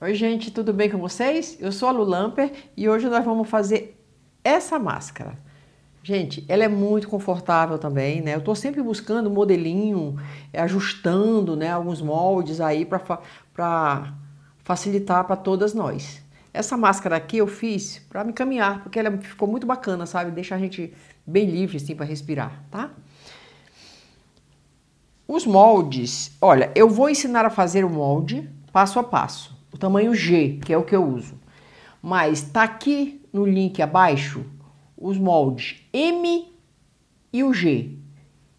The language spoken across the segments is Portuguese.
Oi gente, tudo bem com vocês? Eu sou a Lu e hoje nós vamos fazer essa máscara. Gente, ela é muito confortável também, né? Eu tô sempre buscando modelinho, eh, ajustando, né, alguns moldes aí para pra facilitar para todas nós. Essa máscara aqui eu fiz para me caminhar, porque ela ficou muito bacana, sabe? Deixa a gente bem livre assim para respirar, tá? Os moldes, olha, eu vou ensinar a fazer o molde passo a passo, o tamanho G, que é o que eu uso. Mas tá aqui no link abaixo os moldes M e o G.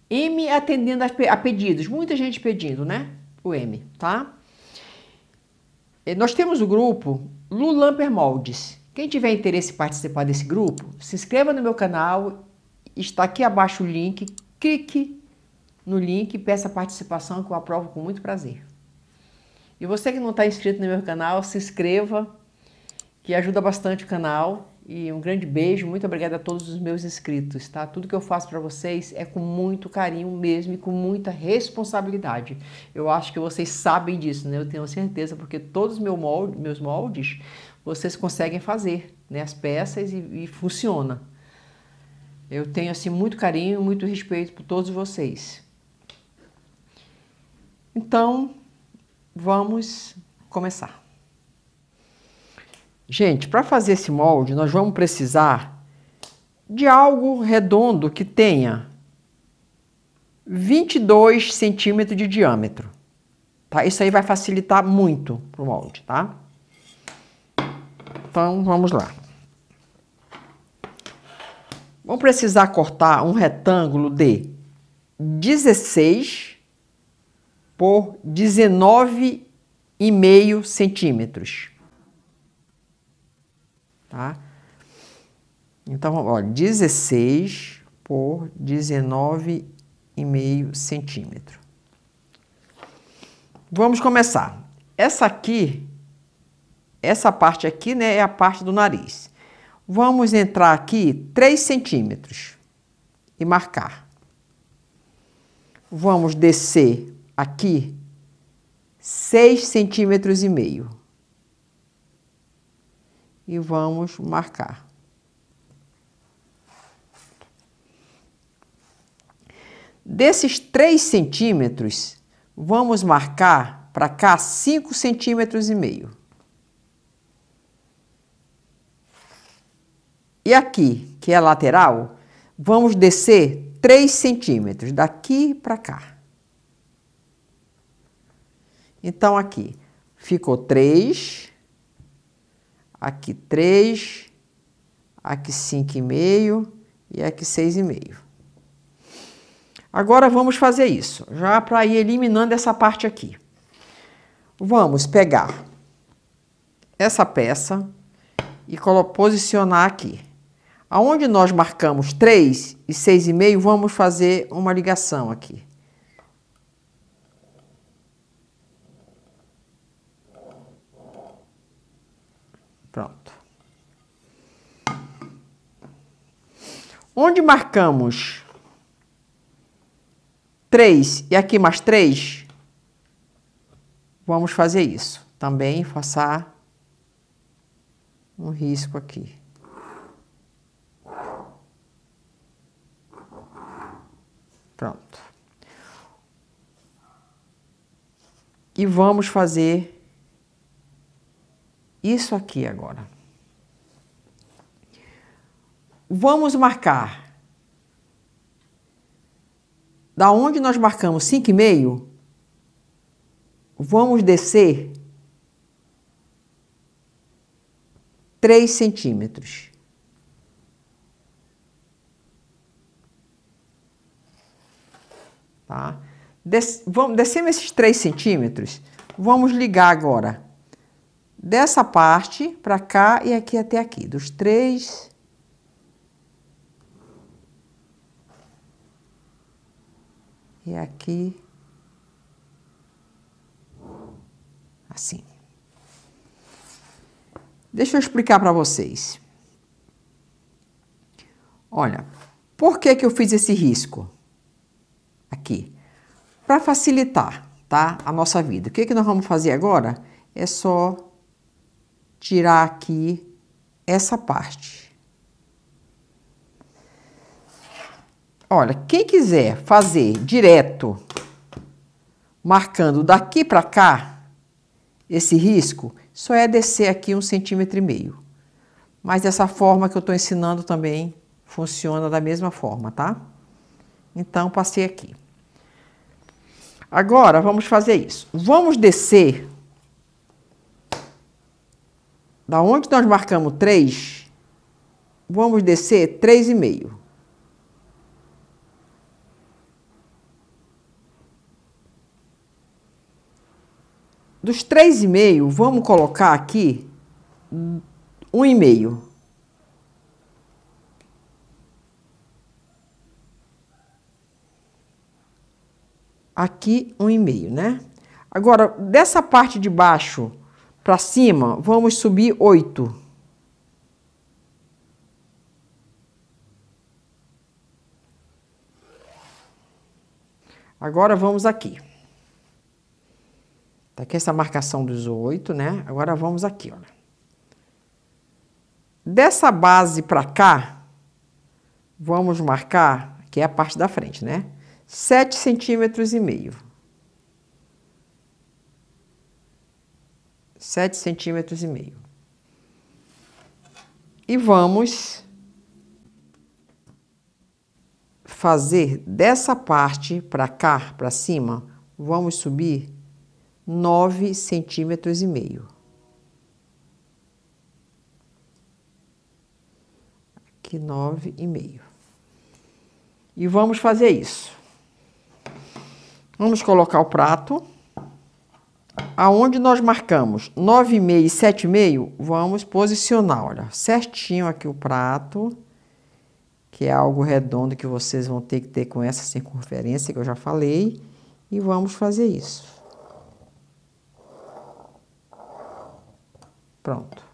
M atendendo a pedidos, muita gente pedindo, né? O M, tá? Eh, nós temos o grupo Lulamper Moldes. Quem tiver interesse em participar desse grupo, se inscreva no meu canal, está aqui abaixo o link, clique no link e peça participação que eu aprovo com muito prazer. E você que não está inscrito no meu canal, se inscreva, que ajuda bastante o canal. E um grande beijo, muito obrigada a todos os meus inscritos, tá? Tudo que eu faço para vocês é com muito carinho mesmo e com muita responsabilidade. Eu acho que vocês sabem disso, né? Eu tenho certeza, porque todos os meu molde, meus moldes vocês conseguem fazer, né? As peças e, e funciona. Eu tenho, assim, muito carinho, muito respeito por todos vocês. Então, Vamos começar. Gente, para fazer esse molde, nós vamos precisar de algo redondo que tenha 22 centímetros de diâmetro. Tá? Isso aí vai facilitar muito para o molde, tá? Então, vamos lá. Vamos precisar cortar um retângulo de 16 por 19,5 centímetros. Tá? Então, olha, 16 por 19,5 centímetro. Vamos começar. Essa aqui, essa parte aqui, né, é a parte do nariz. Vamos entrar aqui 3 centímetros e marcar. Vamos descer aqui 6 centímetros e meio. E vamos marcar. Desses 3 centímetros, vamos marcar para cá 5 centímetros e meio. E aqui, que é lateral, vamos descer 3 centímetros, daqui para cá. Então, aqui ficou 3, aqui 3, aqui 5,5 e aqui 6,5. Agora vamos fazer isso, já para ir eliminando essa parte aqui. Vamos pegar essa peça e posicionar aqui. Aonde nós marcamos 3 e 6,5, vamos fazer uma ligação aqui. Onde marcamos 3 e aqui mais 3, vamos fazer isso. Também passar um risco aqui. Pronto. E vamos fazer isso aqui agora. Vamos marcar. Da onde nós marcamos 5,5, vamos descer 3 centímetros. Tá? Des, vamos, descemos esses 3 centímetros, vamos ligar agora dessa parte para cá e aqui até aqui, dos 3 E aqui, assim. Deixa eu explicar para vocês. Olha, por que, que eu fiz esse risco? Aqui. Para facilitar tá, a nossa vida. O que, que nós vamos fazer agora? É só tirar aqui essa parte. Olha, quem quiser fazer direto, marcando daqui para cá, esse risco, só é descer aqui um centímetro e meio. Mas dessa forma que eu estou ensinando também funciona da mesma forma, tá? Então, passei aqui. Agora, vamos fazer isso. Vamos descer da onde nós marcamos 3, vamos descer 3,5. Dos 3,5, vamos colocar aqui 1,5. Aqui 1,5, né? Agora, dessa parte de baixo para cima, vamos subir 8. Agora vamos aqui. Tá aqui essa marcação dos oito, né? Agora vamos aqui, olha. Dessa base para cá, vamos marcar, que é a parte da frente, né? Sete centímetros e meio. Sete centímetros e meio. E vamos fazer dessa parte para cá, para cima, vamos subir 9 centímetros e meio. Aqui nove e meio. E vamos fazer isso. Vamos colocar o prato. Aonde nós marcamos 9,5 e 7,5, vamos posicionar, olha, certinho aqui o prato, que é algo redondo que vocês vão ter que ter com essa circunferência que eu já falei, e vamos fazer isso. Pronto.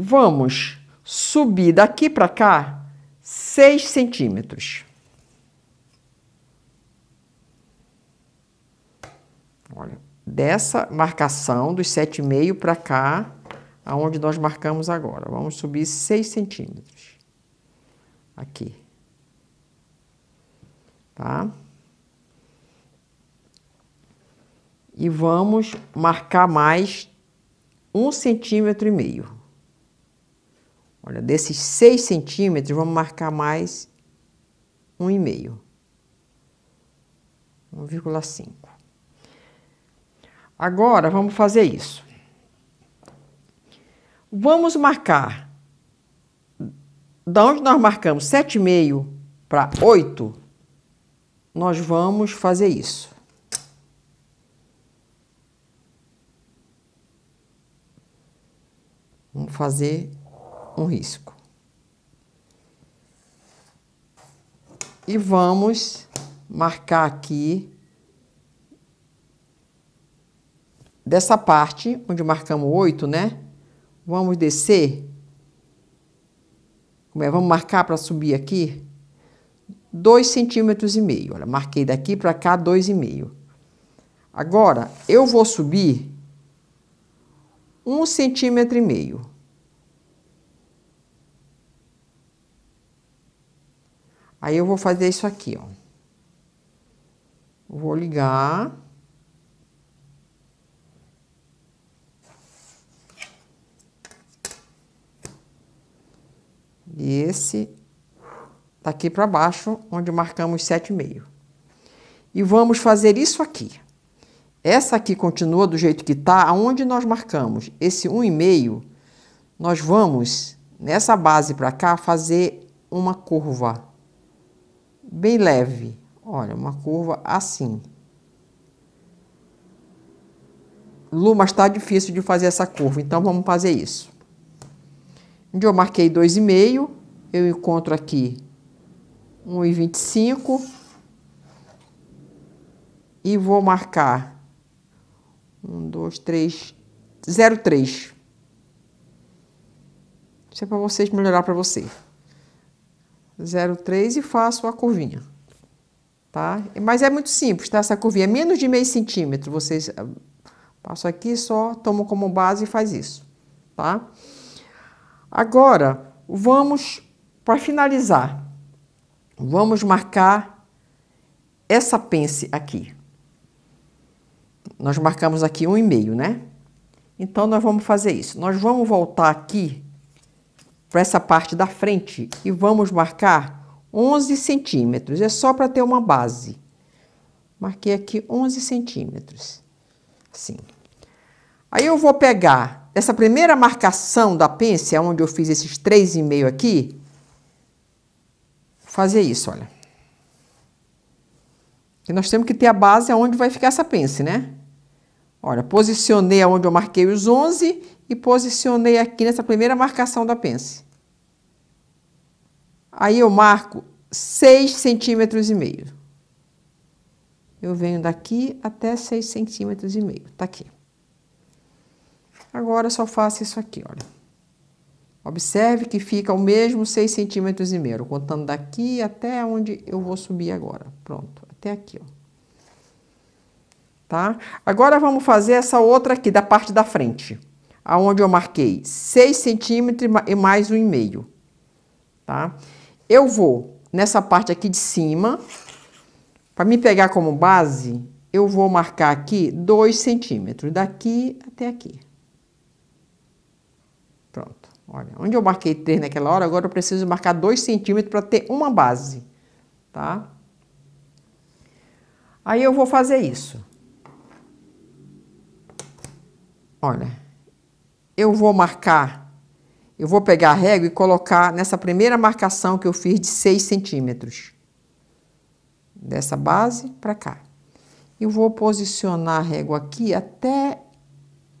Vamos subir daqui para cá 6 centímetros. Olha, dessa marcação dos 7,5 para cá, aonde nós marcamos agora. Vamos subir 6 centímetros. Aqui. Tá? e vamos marcar mais um centímetro e meio. Olha, desses seis centímetros, vamos marcar mais um e meio. 1,5. Agora, vamos fazer isso. Vamos marcar. Da onde nós marcamos 7,5 para 8, nós vamos fazer isso. Vamos fazer um risco. E vamos marcar aqui dessa parte onde marcamos oito, né? Vamos descer. Como é? Vamos marcar para subir aqui dois centímetros e meio. Olha, marquei daqui para cá dois e meio. Agora eu vou subir um centímetro e meio. Aí eu vou fazer isso aqui, ó. Vou ligar. E esse daqui para baixo, onde marcamos sete e meio. E vamos fazer isso aqui. Essa aqui continua do jeito que está, aonde nós marcamos esse 1,5, nós vamos, nessa base para cá, fazer uma curva bem leve. Olha, uma curva assim. Lu, mas está difícil de fazer essa curva, então vamos fazer isso. Onde eu marquei 2,5, eu encontro aqui 1,25 e vou marcar um, dois, três. Zero, três. Isso é para vocês melhorar para você. Zero, três e faço a curvinha. Tá? Mas é muito simples, tá? Essa curvinha é menos de meio centímetro. Vocês ah, passam aqui, só tomo como base e faz isso, tá? Agora, vamos, para finalizar, vamos marcar essa pence aqui. Nós marcamos aqui um e meio, né? Então, nós vamos fazer isso. Nós vamos voltar aqui para essa parte da frente e vamos marcar 11 centímetros. É só para ter uma base. Marquei aqui 11 centímetros. Assim. Aí eu vou pegar essa primeira marcação da pence, onde eu fiz esses três e meio aqui, fazer isso, olha. E nós temos que ter a base aonde vai ficar essa pence, né? Olha, posicionei aonde eu marquei os 11 e posicionei aqui nessa primeira marcação da pence. Aí eu marco 6 centímetros e meio. Eu venho daqui até 6 centímetros e meio, tá aqui. Agora eu só faço isso aqui, olha. Observe que fica o mesmo 6 centímetros e meio, contando daqui até onde eu vou subir agora. Pronto, até aqui, ó tá? Agora vamos fazer essa outra aqui da parte da frente, aonde eu marquei 6 centímetros e mais um e meio, tá? Eu vou nessa parte aqui de cima, para me pegar como base, eu vou marcar aqui 2 centímetros, daqui até aqui. Pronto, olha, onde eu marquei 3 naquela hora, agora eu preciso marcar 2 centímetros para ter uma base, tá? Aí eu vou fazer isso. Olha, eu vou marcar, eu vou pegar a régua e colocar nessa primeira marcação que eu fiz de 6 centímetros. Dessa base para cá. E vou posicionar a régua aqui até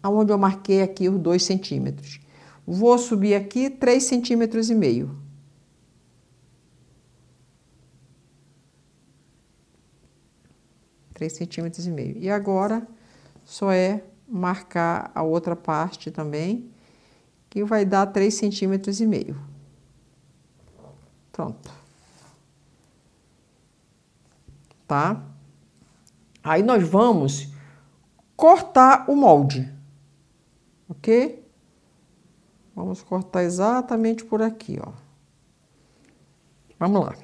aonde eu marquei aqui os 2 centímetros. Vou subir aqui 3 centímetros e meio. Três centímetros e meio. E agora só é marcar a outra parte também, que vai dar 3 centímetros e meio. Pronto. Tá? Aí nós vamos cortar o molde, ok? Vamos cortar exatamente por aqui, ó. Vamos lá.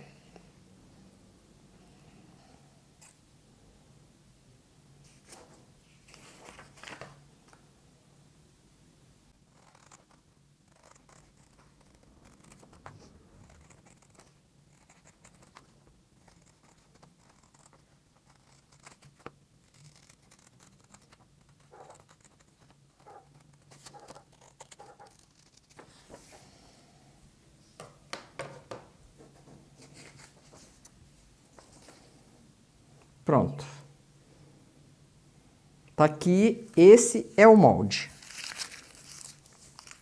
Aqui, esse é o molde.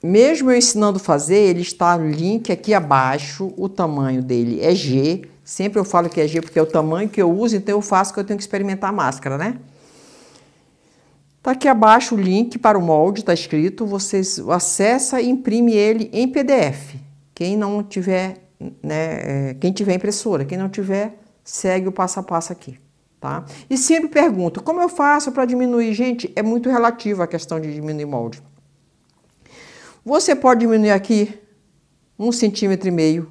Mesmo eu ensinando a fazer, ele está no link aqui abaixo, o tamanho dele é G. Sempre eu falo que é G porque é o tamanho que eu uso, então eu faço que eu tenho que experimentar a máscara, né? Tá aqui abaixo o link para o molde, está escrito, vocês acessa e imprime ele em PDF. Quem não tiver, né, é, quem tiver impressora, quem não tiver, segue o passo a passo aqui. Tá? E sempre pergunto, como eu faço para diminuir? Gente, é muito relativo a questão de diminuir molde. Você pode diminuir aqui um centímetro e meio.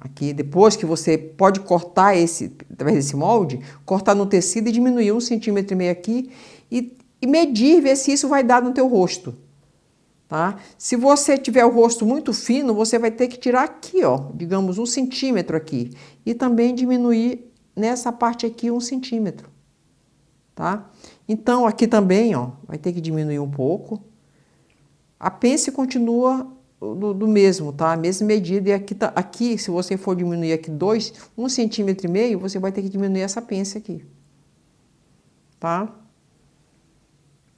Aqui, depois que você pode cortar esse, através desse molde, cortar no tecido e diminuir um centímetro e meio aqui e, e medir, ver se isso vai dar no teu rosto. Tá? Se você tiver o rosto muito fino, você vai ter que tirar aqui, ó, digamos um centímetro aqui, e também diminuir nessa parte aqui um centímetro, tá? Então, aqui também, ó, vai ter que diminuir um pouco. A pence continua do, do, mesmo, tá? A mesma medida. E aqui, tá, aqui, se você for diminuir aqui dois, um centímetro e meio, você vai ter que diminuir essa pence aqui, tá?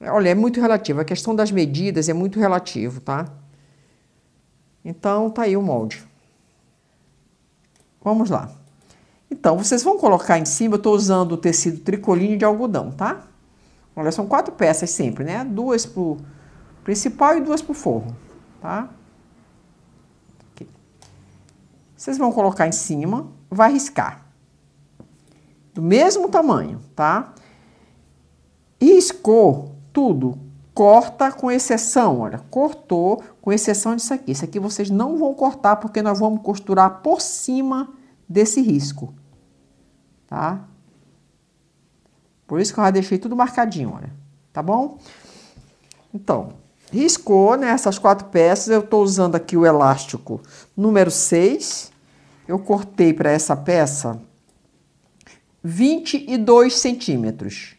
Olha, é muito relativo. A questão das medidas é muito relativo, tá? Então, tá aí o molde. Vamos lá. Então, vocês vão colocar em cima, eu estou usando o tecido tricoline de algodão, tá? Olha, são quatro peças sempre, né? Duas para o principal e duas para o forro, tá? Aqui. Vocês vão colocar em cima, vai riscar. Do mesmo tamanho, tá? Riscou tudo, corta com exceção, olha, cortou com exceção disso aqui. Isso aqui vocês não vão cortar porque nós vamos costurar por cima desse risco tá? Por isso que eu já deixei tudo marcadinho, olha. Tá bom? Então, riscou, né? Essas quatro peças, eu estou usando aqui o elástico número 6. Eu cortei para essa peça 22 centímetros.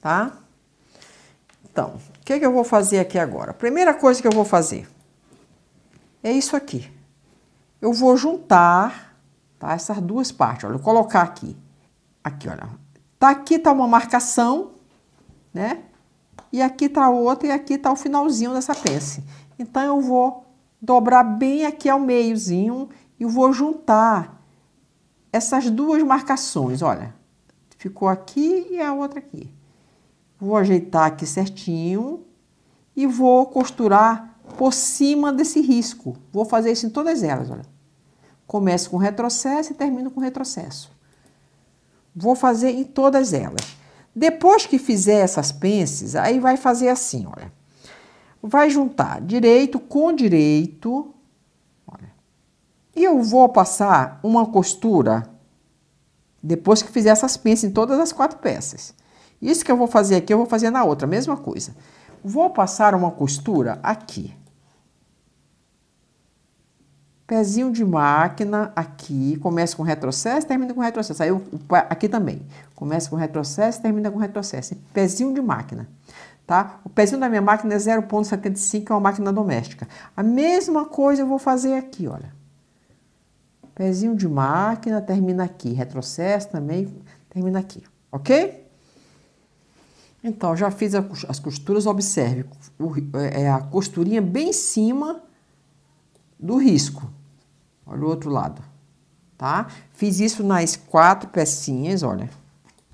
Tá? Então, o que, que eu vou fazer aqui agora? Primeira coisa que eu vou fazer é isso aqui. Eu vou juntar Tá? Essas duas partes, olha, vou colocar aqui. Aqui, olha. Tá aqui tá uma marcação, né? E aqui tá outra e aqui tá o finalzinho dessa peça. Então eu vou dobrar bem aqui ao meiozinho e vou juntar essas duas marcações, olha. Ficou aqui e a outra aqui. Vou ajeitar aqui certinho e vou costurar por cima desse risco. Vou fazer isso em todas elas, olha. Começo com retrocesso e termino com retrocesso. Vou fazer em todas elas. Depois que fizer essas pences, aí vai fazer assim, olha. Vai juntar direito com direito. Olha. E eu vou passar uma costura depois que fizer essas pences em todas as quatro peças. Isso que eu vou fazer aqui, eu vou fazer na outra, mesma coisa. Vou passar uma costura aqui. Pezinho de máquina aqui, começa com retrocesso, termina com retrocesso. Aí aqui também, começa com retrocesso, termina com retrocesso. Pezinho de máquina, tá? O pezinho da minha máquina é 0,75, é uma máquina doméstica. A mesma coisa eu vou fazer aqui, olha. Pezinho de máquina, termina aqui. Retrocesso também, termina aqui, ok? Então, já fiz as costuras, observe, é, é a costurinha bem em cima do risco. Olha o outro lado, tá? Fiz isso nas quatro pecinhas, olha,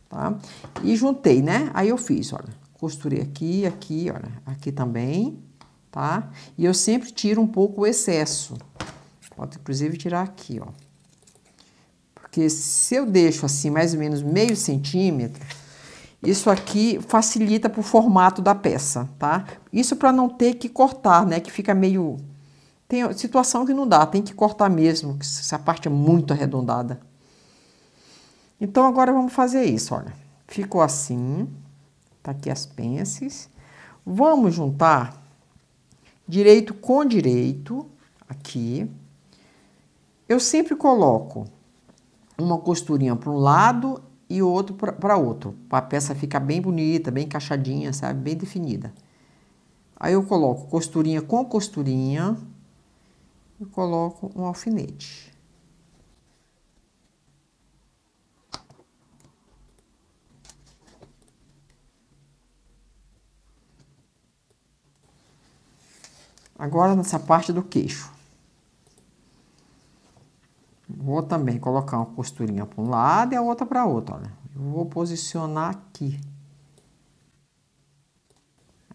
tá? E juntei, né? Aí eu fiz, olha, costurei aqui, aqui, olha, aqui também, tá? E eu sempre tiro um pouco o excesso. Pode, inclusive, tirar aqui, ó. Porque se eu deixo assim, mais ou menos meio centímetro, isso aqui facilita para o formato da peça, tá? Isso para não ter que cortar, né? Que fica meio tem situação que não dá, tem que cortar mesmo, que essa parte é muito arredondada. Então agora vamos fazer isso, olha. Ficou assim, tá aqui as pences. Vamos juntar direito com direito, aqui. Eu sempre coloco uma costurinha para um lado e outro para outro, para a peça ficar bem bonita, bem encaixadinha, sabe? Bem definida. Aí eu coloco costurinha com costurinha, e coloco um alfinete. Agora, nessa parte do queixo, vou também colocar uma costurinha para um lado e a outra para outro, olha. Eu vou posicionar aqui.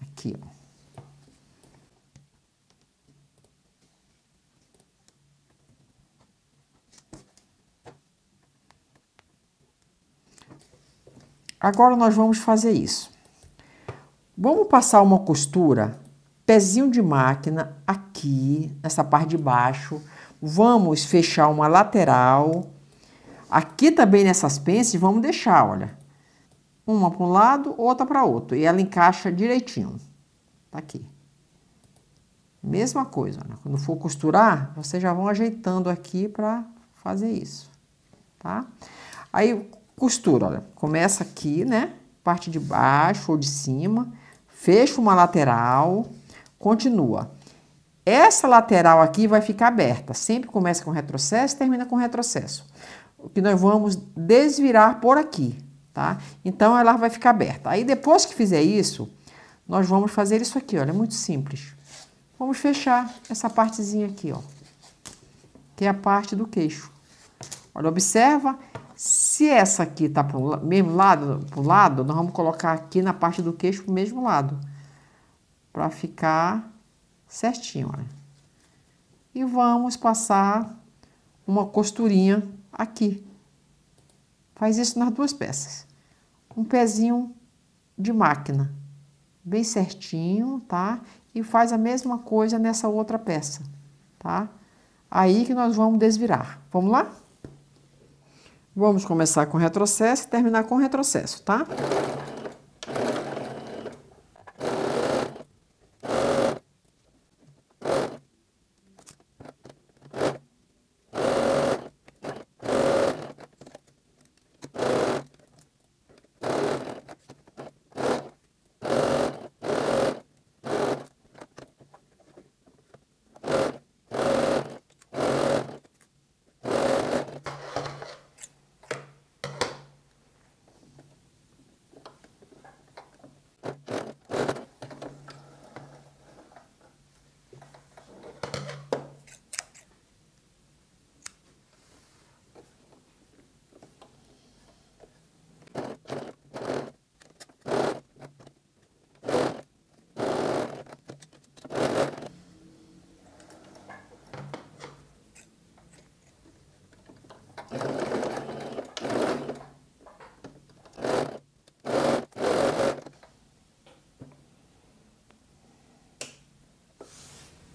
Aqui, ó. Agora nós vamos fazer isso. Vamos passar uma costura, pezinho de máquina aqui, nessa parte de baixo. Vamos fechar uma lateral. Aqui também nessas pences, vamos deixar, olha. Uma para um lado, outra para outro. E ela encaixa direitinho. Tá aqui. Mesma coisa, né? Quando for costurar, vocês já vão ajeitando aqui para fazer isso, tá? Aí, Costura, olha, começa aqui, né? Parte de baixo ou de cima, fecha uma lateral, continua. Essa lateral aqui vai ficar aberta, sempre começa com retrocesso e termina com retrocesso. O que nós vamos desvirar por aqui, tá? Então, ela vai ficar aberta. Aí, depois que fizer isso, nós vamos fazer isso aqui, olha, é muito simples. Vamos fechar essa partezinha aqui, ó, que é a parte do queixo. Olha, observa. Se essa aqui está para o mesmo lado, pro lado, nós vamos colocar aqui na parte do queixo para o mesmo lado. Para ficar certinho, olha. E vamos passar uma costurinha aqui. Faz isso nas duas peças. Um pezinho de máquina, bem certinho, tá? E faz a mesma coisa nessa outra peça, tá? Aí que nós vamos desvirar. Vamos lá? Vamos começar com retrocesso e terminar com retrocesso, tá?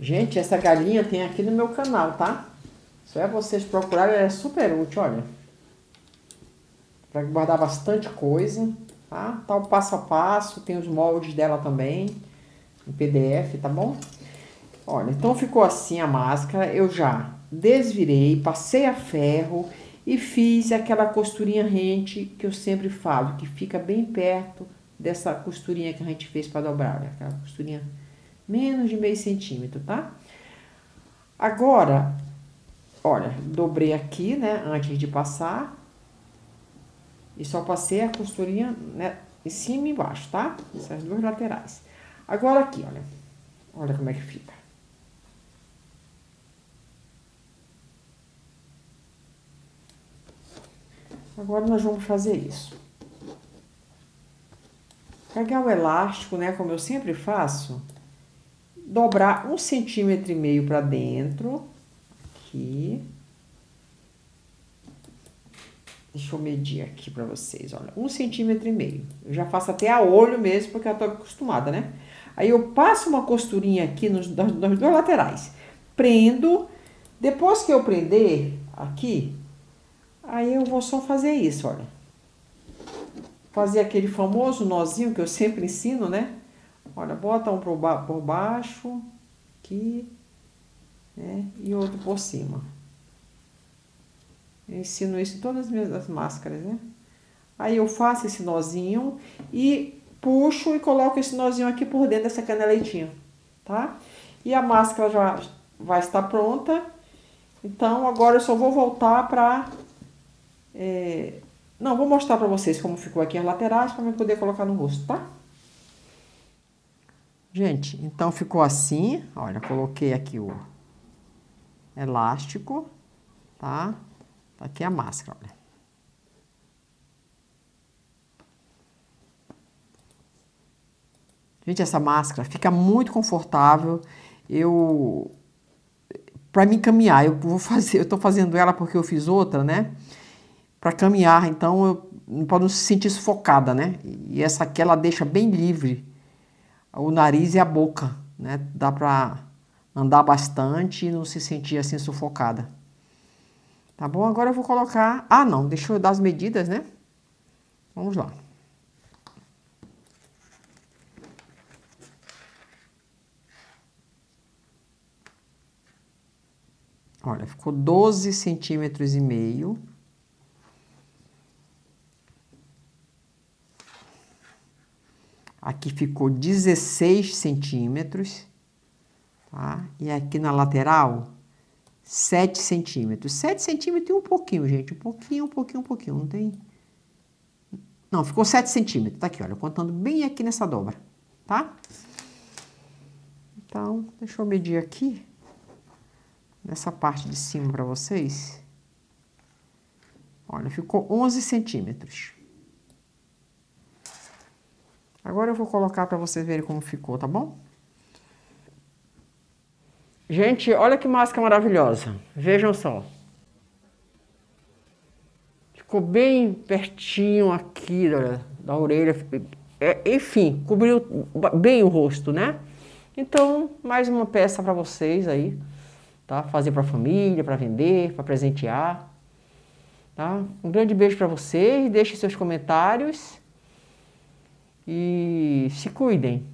Gente, essa galinha tem aqui no meu canal, tá? Só é vocês procurarem, ela é super útil, olha. Para guardar bastante coisa, tá? Tá o passo a passo, tem os moldes dela também, em PDF, tá bom? Olha, então ficou assim a máscara, eu já desvirei, passei a ferro e fiz aquela costurinha rente que eu sempre falo, que fica bem perto dessa costurinha que a gente fez para dobrar, né? aquela costurinha menos de meio centímetro, tá? Agora, olha, dobrei aqui, né, antes de passar, e só passei a costurinha, né, em cima e embaixo, tá? Essas duas laterais. Agora aqui, olha, olha como é que fica. Agora nós vamos fazer isso. Pegar o elástico, né, como eu sempre faço, dobrar um centímetro e meio para dentro, aqui. Deixa eu medir aqui para vocês, olha, um centímetro e meio. Eu já faço até a olho mesmo, porque eu tô acostumada, né? Aí eu passo uma costurinha aqui nos, nas nos laterais, prendo. Depois que eu prender aqui, aí eu vou só fazer isso, olha. Fazer aquele famoso nozinho que eu sempre ensino, né? Olha, bota um por, ba por baixo, aqui, né? E outro por cima. Eu ensino isso em todas as minhas máscaras, né? Aí eu faço esse nozinho e puxo e coloco esse nozinho aqui por dentro dessa caneletinha, tá? E a máscara já vai estar pronta. Então, agora eu só vou voltar para... É... Eh, não, vou mostrar para vocês como ficou aqui as laterais para eu poder colocar no rosto, tá? Gente, então ficou assim, olha, coloquei aqui o elástico, tá? tá? aqui a máscara, olha. Gente, essa máscara fica muito confortável. Eu para mim caminhar, eu vou fazer, eu tô fazendo ela porque eu fiz outra, né? Para caminhar, então eu não posso se sentir sufocada, né? E essa aqui ela deixa bem livre o nariz e a boca, né? Dá para andar bastante e não se sentir assim sufocada. Tá bom? Agora eu vou colocar... Ah, não, deixa eu dar as medidas, né? Vamos lá. Olha, ficou 12 centímetros e meio. Aqui ficou 16 centímetros, tá? E aqui na lateral, 7 centímetros. 7 centímetros e um pouquinho, gente. Um pouquinho, um pouquinho, um pouquinho. Não tem... Não, ficou 7 centímetros. Tá aqui, olha, contando bem aqui nessa dobra, tá? Então, deixa eu medir aqui, nessa parte de cima para vocês. Olha, ficou 11 centímetros. Agora eu vou colocar para vocês verem como ficou, tá bom? Gente, olha que máscara maravilhosa. Vejam só. Ficou bem pertinho aqui da, da orelha. É, enfim, cobriu bem o rosto, né? Então, mais uma peça para vocês aí, tá? Fazer para família, para vender, para presentear, tá? Um grande beijo para vocês, deixem seus comentários e se cuidem.